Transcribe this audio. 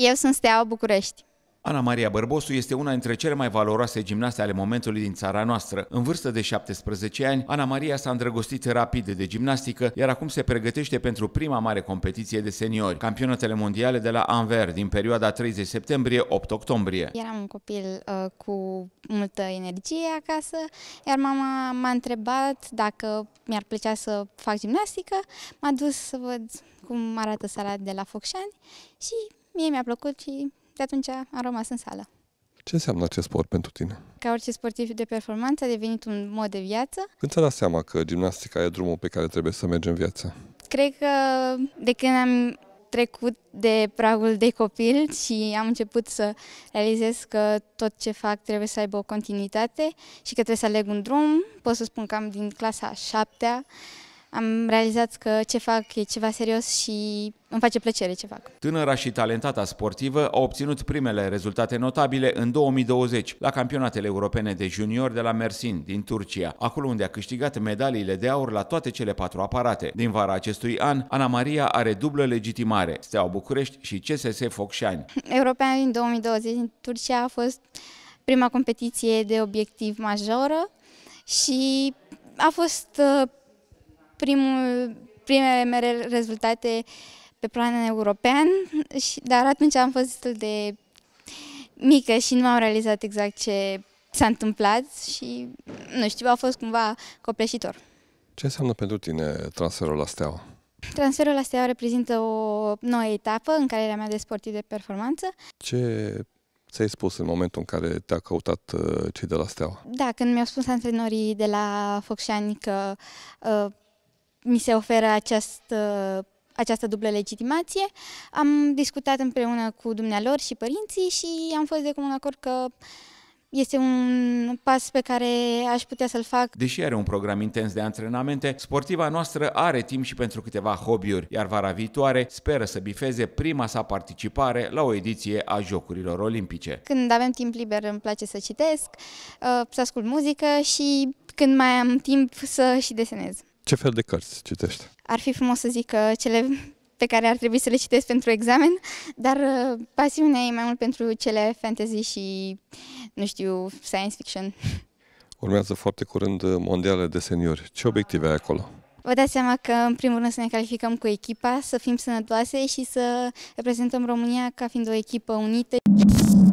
Eu sunt Steaua București. Ana Maria Bărbosu este una dintre cele mai valoroase gimnaste ale momentului din țara noastră. În vârstă de 17 ani, Ana Maria s-a îndrăgostit rapid de gimnastică, iar acum se pregătește pentru prima mare competiție de seniori, campionatele mondiale de la Anver, din perioada 30 septembrie-8 octombrie. Eram un copil uh, cu multă energie acasă, iar mama m-a întrebat dacă mi-ar plăcea să fac gimnastică, m-a dus să văd cum arată sala de la Focșani și mie mi-a plăcut și de atunci am rămas în sală. Ce înseamnă acest sport pentru tine? Ca orice sportiv de performanță a devenit un mod de viață. Când ți-a dat seama că gimnastica e drumul pe care trebuie să mergi în viață? Cred că de când am trecut de pragul de copil și am început să realizez că tot ce fac trebuie să aibă o continuitate și că trebuie să aleg un drum. Pot să spun că am din clasa a șaptea am realizat că ce fac e ceva serios și îmi face plăcere ce fac. Tânăra și talentata sportivă a obținut primele rezultate notabile în 2020 la campionatele europene de junior de la Mersin, din Turcia, acolo unde a câștigat medaliile de aur la toate cele patru aparate. Din vara acestui an, Ana Maria are dublă legitimare, Steaua București și CSS Focșani. European din 2020 în Turcia a fost prima competiție de obiectiv majoră și a fost uh, primul, primele mele rezultate pe plan european, dar atunci am fost destul de mică și nu am realizat exact ce s-a întâmplat și, nu știu, a fost cumva copleșitor. Ce înseamnă pentru tine transferul la Steaua? Transferul la Steaua reprezintă o nouă etapă în care mea de sportiv de performanță. Ce ți-ai spus în momentul în care te-a căutat uh, cei de la Steaua? Da, când mi-au spus antrenorii de la Focșani că uh, mi se oferă această această dublă legitimație. Am discutat împreună cu dumnealor și părinții și am fost de comun acord că este un pas pe care aș putea să-l fac. Deși are un program intens de antrenamente, sportiva noastră are timp și pentru câteva hobby-uri, iar vara viitoare speră să bifeze prima sa participare la o ediție a Jocurilor Olimpice. Când avem timp liber îmi place să citesc, uh, să ascult muzică și când mai am timp să și desenez. Ce fel de cărți citești? Ar fi frumos să zic că uh, cele pe care ar trebui să le citesc pentru examen, dar uh, pasiunea e mai mult pentru cele fantasy și, nu știu, science fiction. Urmează foarte curând uh, mondiale de seniori. Ce obiective ai acolo? Vă dați seama că, în primul rând, să ne calificăm cu echipa, să fim sănătoase și să reprezentăm România ca fiind o echipă unită.